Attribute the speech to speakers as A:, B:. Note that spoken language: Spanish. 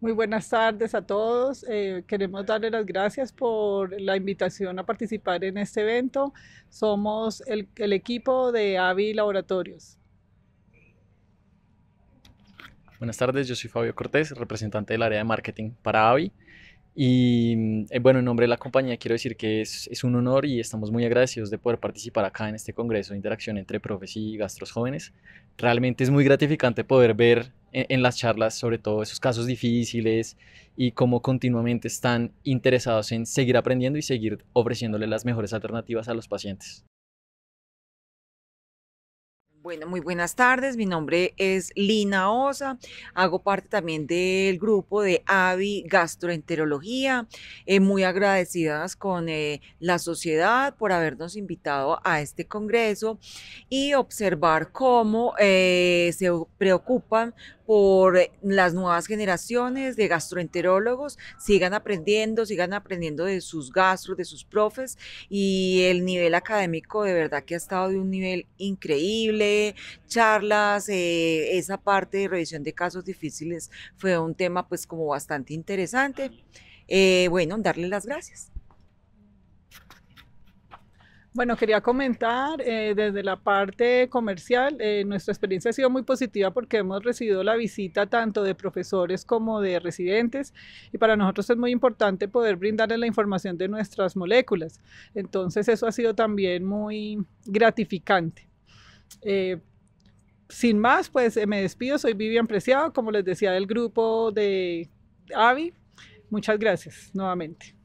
A: Muy buenas tardes a todos. Eh, queremos darle las gracias por la invitación a participar en este evento. Somos el, equipo de AVI Laboratorios.
B: Buenas tardes, yo soy Fabio Cortés, representante del área de marketing para AVI. Y mm, eh, bueno, en nombre de la compañía quiero decir que es, es, un honor y estamos muy agradecidos de poder participar acá en este Congreso de Interacción entre Profes y Gastros Jóvenes. Realmente es muy gratificante poder ver en, las charlas, sobre todo esos casos difíciles y cómo continuamente están interesados en seguir aprendiendo y seguir ofreciéndole las mejores alternativas a los pacientes.
C: Bueno, muy buenas tardes. Mi nombre es Lina Osa. Hago parte también del grupo de AVI Gastroenterología. Eh, muy agradecidas con eh, la sociedad por habernos invitado a este congreso y observar cómo eh, se preocupan por eh, las nuevas generaciones de gastroenterólogos, sigan aprendiendo, sigan aprendiendo de sus gastros, de sus profes y el nivel académico de verdad que ha estado de un nivel increíble, charlas, eh, esa parte de revisión de casos difíciles fue un tema pues como bastante interesante. Eh, bueno, darle las gracias.
A: Bueno, quería comentar eh, desde la parte comercial, eh, nuestra experiencia ha sido muy positiva porque hemos recibido la visita tanto de profesores como de residentes y para nosotros es muy importante poder brindarles la información de nuestras moléculas. Entonces eso ha sido también muy gratificante. Eh, sin más, pues me despido, soy Vivian Preciado, como les decía, del grupo de AVI. Muchas gracias nuevamente.